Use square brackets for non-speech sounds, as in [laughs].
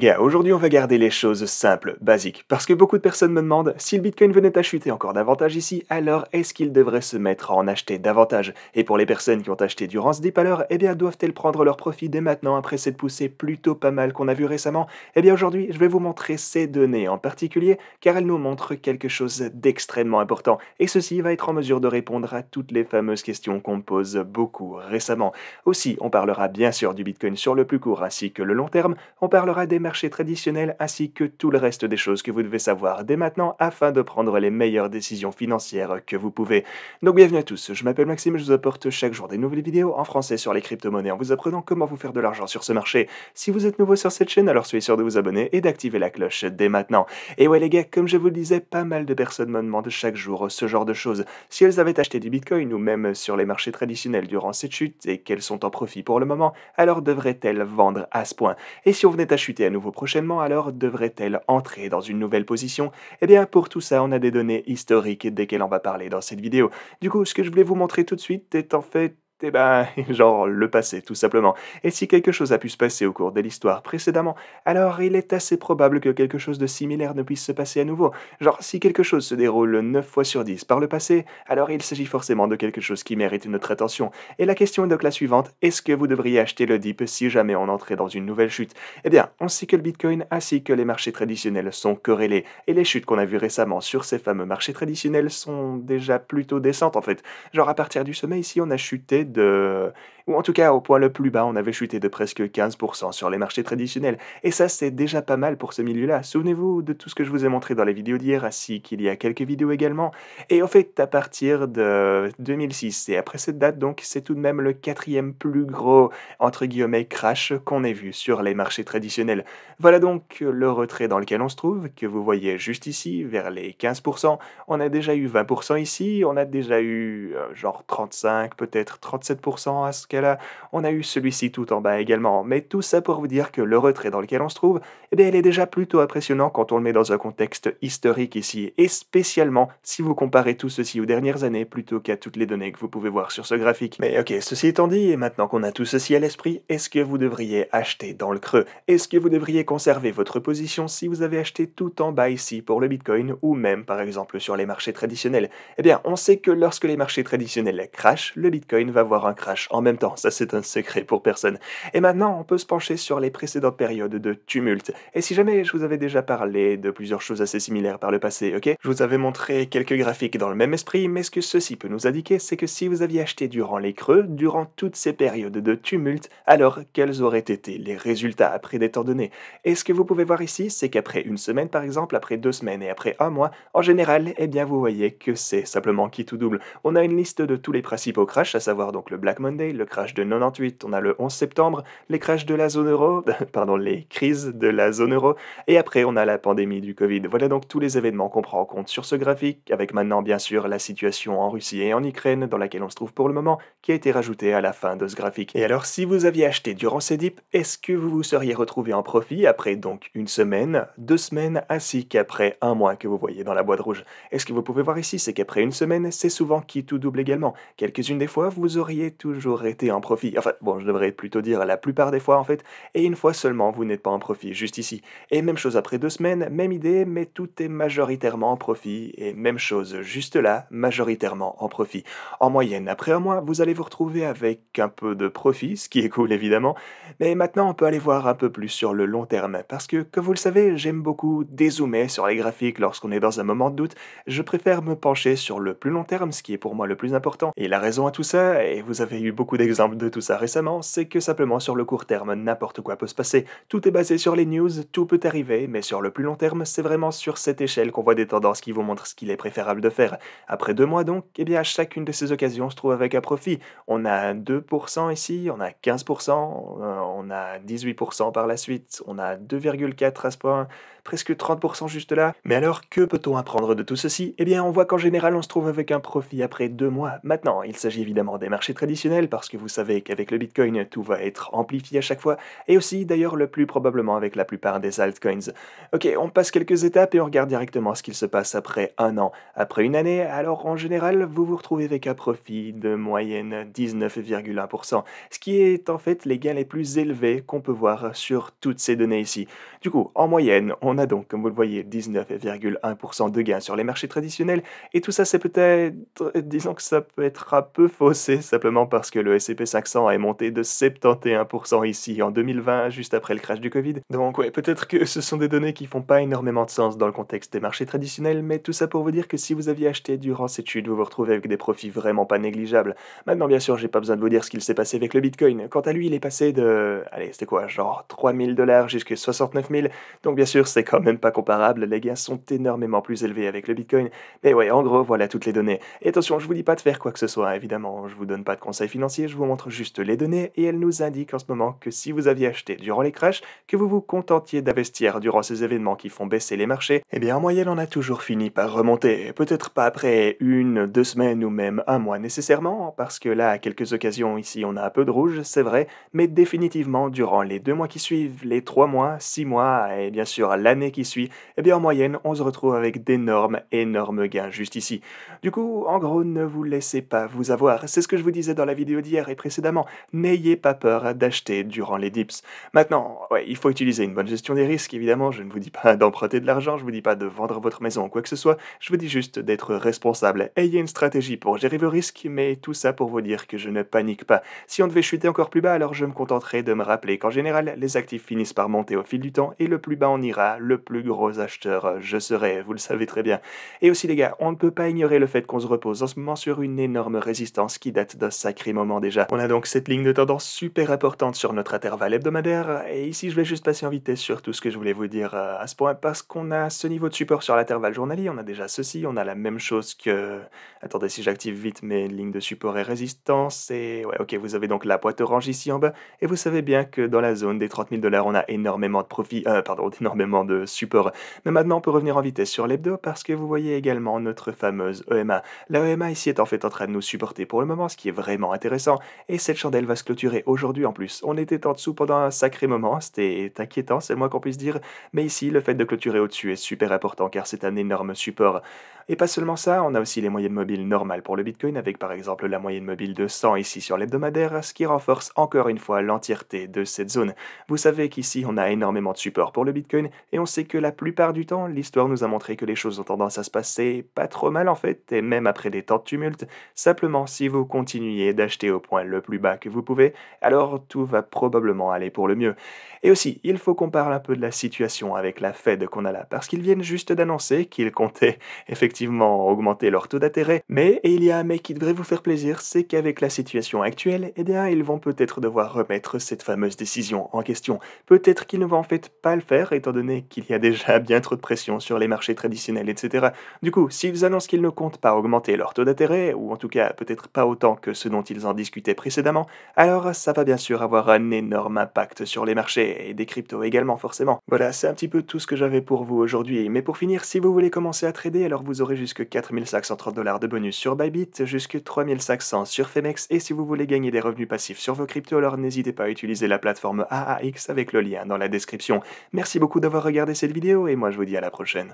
Les eh gars, aujourd'hui on va garder les choses simples, basiques, parce que beaucoup de personnes me demandent si le Bitcoin venait à chuter encore davantage ici, alors est-ce qu'il devrait se mettre à en acheter davantage Et pour les personnes qui ont acheté durant ce dip à l'heure, eh bien doivent-elles prendre leur profit dès maintenant après cette poussée plutôt pas mal qu'on a vue récemment Eh bien aujourd'hui, je vais vous montrer ces données en particulier, car elles nous montrent quelque chose d'extrêmement important, et ceci va être en mesure de répondre à toutes les fameuses questions qu'on me pose beaucoup récemment. Aussi, on parlera bien sûr du Bitcoin sur le plus court ainsi que le long terme, on parlera des traditionnel ainsi que tout le reste des choses que vous devez savoir dès maintenant afin de prendre les meilleures décisions financières que vous pouvez. Donc bienvenue à tous, je m'appelle Maxime, je vous apporte chaque jour des nouvelles vidéos en français sur les crypto-monnaies en vous apprenant comment vous faire de l'argent sur ce marché. Si vous êtes nouveau sur cette chaîne, alors soyez sûr de vous abonner et d'activer la cloche dès maintenant. Et ouais les gars, comme je vous le disais, pas mal de personnes me demandent chaque jour ce genre de choses. Si elles avaient acheté du Bitcoin ou même sur les marchés traditionnels durant cette chute et qu'elles sont en profit pour le moment, alors devraient-elles vendre à ce point Et si on venait à chuter à nous prochainement, alors devrait-elle entrer dans une nouvelle position Eh bien, pour tout ça, on a des données historiques desquelles on va parler dans cette vidéo. Du coup, ce que je voulais vous montrer tout de suite est en fait eh ben, [laughs] genre le passé, tout simplement. Et si quelque chose a pu se passer au cours de l'histoire précédemment, alors il est assez probable que quelque chose de similaire ne puisse se passer à nouveau. Genre, si quelque chose se déroule 9 fois sur 10 par le passé, alors il s'agit forcément de quelque chose qui mérite notre attention. Et la question est donc la suivante, est-ce que vous devriez acheter le DIP si jamais on entrait dans une nouvelle chute Eh bien, on sait que le Bitcoin ainsi que les marchés traditionnels sont corrélés, et les chutes qu'on a vues récemment sur ces fameux marchés traditionnels sont déjà plutôt décentes en fait. Genre, à partir du sommet ici, on a chuté de ou en tout cas au point le plus bas, on avait chuté de presque 15% sur les marchés traditionnels, et ça c'est déjà pas mal pour ce milieu-là. Souvenez-vous de tout ce que je vous ai montré dans les vidéos d'hier, ainsi qu'il y a quelques vidéos également. Et en fait, à partir de 2006 et après cette date, donc c'est tout de même le quatrième plus gros entre guillemets crash qu'on ait vu sur les marchés traditionnels. Voilà donc le retrait dans lequel on se trouve, que vous voyez juste ici, vers les 15%. On a déjà eu 20% ici, on a déjà eu euh, genre 35, peut-être 37% à ce cas on a eu celui-ci tout en bas également, mais tout ça pour vous dire que le retrait dans lequel on se trouve, eh bien, il est déjà plutôt impressionnant quand on le met dans un contexte historique ici, et spécialement si vous comparez tout ceci aux dernières années plutôt qu'à toutes les données que vous pouvez voir sur ce graphique. Mais ok, ceci étant dit, et maintenant qu'on a tout ceci à l'esprit, est-ce que vous devriez acheter dans le creux Est-ce que vous devriez conserver votre position si vous avez acheté tout en bas ici pour le Bitcoin ou même par exemple sur les marchés traditionnels Eh bien, on sait que lorsque les marchés traditionnels crashent, le Bitcoin va voir un crash en même temps ça c'est un secret pour personne. Et maintenant, on peut se pencher sur les précédentes périodes de tumulte. Et si jamais je vous avais déjà parlé de plusieurs choses assez similaires par le passé, ok Je vous avais montré quelques graphiques dans le même esprit, mais ce que ceci peut nous indiquer, c'est que si vous aviez acheté durant les creux, durant toutes ces périodes de tumulte, alors quels auraient été les résultats après des temps donnés Et ce que vous pouvez voir ici, c'est qu'après une semaine par exemple, après deux semaines et après un mois, en général, eh bien vous voyez que c'est simplement qui tout double. On a une liste de tous les principaux crashs, à savoir donc le Black Monday, le crash de 98, on a le 11 septembre, les crashs de la zone euro, [laughs] pardon, les crises de la zone euro, et après on a la pandémie du Covid. Voilà donc tous les événements qu'on prend en compte sur ce graphique, avec maintenant bien sûr la situation en Russie et en Ukraine dans laquelle on se trouve pour le moment, qui a été rajoutée à la fin de ce graphique. Et alors si vous aviez acheté durant ces dips, est-ce que vous vous seriez retrouvé en profit après donc une semaine, deux semaines, ainsi qu'après un mois que vous voyez dans la boîte rouge est ce que vous pouvez voir ici, c'est qu'après une semaine, c'est souvent qui tout double également. Quelques-unes des fois, vous auriez toujours été en profit. Enfin, bon, je devrais plutôt dire la plupart des fois en fait, et une fois seulement vous n'êtes pas en profit, juste ici. Et même chose après deux semaines, même idée, mais tout est majoritairement en profit, et même chose juste là, majoritairement en profit. En moyenne, après un mois, vous allez vous retrouver avec un peu de profit, ce qui est cool évidemment, mais maintenant on peut aller voir un peu plus sur le long terme, parce que comme vous le savez, j'aime beaucoup dézoomer sur les graphiques lorsqu'on est dans un moment de doute, je préfère me pencher sur le plus long terme, ce qui est pour moi le plus important. Et la raison à tout ça, et vous avez eu beaucoup d'exemples, exemple de tout ça récemment, c'est que simplement sur le court terme, n'importe quoi peut se passer. Tout est basé sur les news, tout peut arriver, mais sur le plus long terme, c'est vraiment sur cette échelle qu'on voit des tendances qui vous montrent ce qu'il est préférable de faire. Après deux mois donc, et eh bien à chacune de ces occasions se trouve avec un profit. On a 2% ici, on a 15%, euh, on a 18% par la suite, on a 2,4 à ce point, presque 30% juste là. Mais alors, que peut-on apprendre de tout ceci Eh bien, on voit qu'en général, on se trouve avec un profit après deux mois. Maintenant, il s'agit évidemment des marchés traditionnels, parce que vous savez qu'avec le Bitcoin, tout va être amplifié à chaque fois, et aussi, d'ailleurs, le plus probablement avec la plupart des altcoins. Ok, on passe quelques étapes et on regarde directement ce qu'il se passe après un an. Après une année, alors en général, vous vous retrouvez avec un profit de moyenne 19,1%, ce qui est en fait les gains les plus élevés qu'on peut voir sur toutes ces données ici. Du coup, en moyenne, on donc, comme vous le voyez, 19,1% de gains sur les marchés traditionnels, et tout ça c'est peut-être, disons que ça peut être un peu faussé, simplement parce que le SCP 500 est monté de 71% ici en 2020, juste après le crash du Covid. Donc ouais, peut-être que ce sont des données qui font pas énormément de sens dans le contexte des marchés traditionnels, mais tout ça pour vous dire que si vous aviez acheté durant cette chute, vous vous retrouvez avec des profits vraiment pas négligeables. Maintenant bien sûr, j'ai pas besoin de vous dire ce qu'il s'est passé avec le Bitcoin. Quant à lui, il est passé de... Allez, c'était quoi Genre 3000 dollars jusqu'à 69 000. Donc bien sûr, c'est quand même pas comparable, les gains sont énormément plus élevés avec le Bitcoin. Mais ouais, en gros, voilà toutes les données. Et attention, je vous dis pas de faire quoi que ce soit, évidemment, je vous donne pas de conseils financiers, je vous montre juste les données et elles nous indiquent en ce moment que si vous aviez acheté durant les crashs, que vous vous contentiez d'investir durant ces événements qui font baisser les marchés, eh bien en moyenne on a toujours fini par remonter, peut-être pas après une, deux semaines ou même un mois nécessairement, parce que là, à quelques occasions ici on a un peu de rouge, c'est vrai, mais définitivement durant les deux mois qui suivent, les trois mois, six mois et bien sûr la l'année qui suit, eh bien en moyenne, on se retrouve avec d'énormes, énormes gains juste ici. Du coup, en gros, ne vous laissez pas vous avoir. C'est ce que je vous disais dans la vidéo d'hier et précédemment. N'ayez pas peur d'acheter durant les dips. Maintenant, il faut utiliser une bonne gestion des risques, évidemment. Je ne vous dis pas d'emprunter de l'argent, je vous dis pas de vendre votre maison ou quoi que ce soit. Je vous dis juste d'être responsable. Ayez une stratégie pour gérer vos risques, mais tout ça pour vous dire que je ne panique pas. Si on devait chuter encore plus bas, alors je me contenterai de me rappeler qu'en général, les actifs finissent par monter au fil du temps et le plus bas on ira, le plus gros acheteur je serai, vous le savez très bien. Et aussi les gars, on ne peut pas ignorer le fait qu'on se repose en ce moment sur une énorme résistance qui date d'un sacré moment déjà. On a donc cette ligne de tendance super importante sur notre intervalle hebdomadaire, et ici je vais juste passer en vitesse sur tout ce que je voulais vous dire euh, à ce point, parce qu'on a ce niveau de support sur l'intervalle journalier, on a déjà ceci, on a la même chose que... Attendez si j'active vite mes lignes de support et résistance, et ouais ok, vous avez donc la boîte orange ici en bas, et vous savez bien que dans la zone des 30 000 dollars, on a énormément de profits, euh, pardon, [laughs] énormément de support. Mais maintenant, on peut revenir en vitesse sur l'hebdo parce que vous voyez également notre fameuse EMA. La EMA ici est en fait en train de nous supporter pour le moment, ce qui est vraiment intéressant. Et cette chandelle va se clôturer aujourd'hui en plus. On était en dessous pendant un sacré moment, c'était inquiétant, c'est le moins qu'on puisse dire. Mais ici, le fait de clôturer au-dessus est super important car c'est un énorme support. Et pas seulement ça, on a aussi les moyennes mobiles normales pour le Bitcoin avec par exemple la moyenne mobile de 100 ici sur l'hebdomadaire, ce qui renforce encore une fois l'entièreté de cette zone. Vous savez qu'ici on a énormément de support pour le Bitcoin et c'est on sait que la plupart du temps, l'histoire nous a montré que les choses ont tendance à se passer pas trop mal en fait, et même après des temps de tumulte, simplement si vous continuez d'acheter au point le plus bas que vous pouvez, alors tout va probablement aller pour le mieux. Et aussi, il faut qu'on parle un peu de la situation avec la Fed qu'on a là, parce qu'ils viennent juste d'annoncer qu'ils comptaient [laughs] effectivement augmenter leur taux d'intérêt, mais il y a un mec qui devrait vous faire plaisir, c'est qu'avec la situation actuelle, eh bien, ils vont peut-être devoir remettre cette fameuse décision en question. Peut-être qu'ils ne vont en fait pas le faire, étant donné qu'il y a déjà bien trop de pression sur les marchés traditionnels, etc. Du coup, s'ils annoncent qu'ils ne comptent pas augmenter leur taux d'intérêt, ou en tout cas peut-être pas autant que ce dont ils en discutaient précédemment, alors ça va bien sûr avoir un énorme impact sur les marchés, et des cryptos également forcément. Voilà, c'est un petit peu tout ce que j'avais pour vous aujourd'hui, mais pour finir, si vous voulez commencer à trader, alors vous aurez jusque 4530 dollars de bonus sur Bybit, jusque 3500 sur Femex, et si vous voulez gagner des revenus passifs sur vos cryptos, alors n'hésitez pas à utiliser la plateforme AAX avec le lien dans la description. Merci beaucoup d'avoir regardé Regardez cette vidéo et moi je vous dis à la prochaine.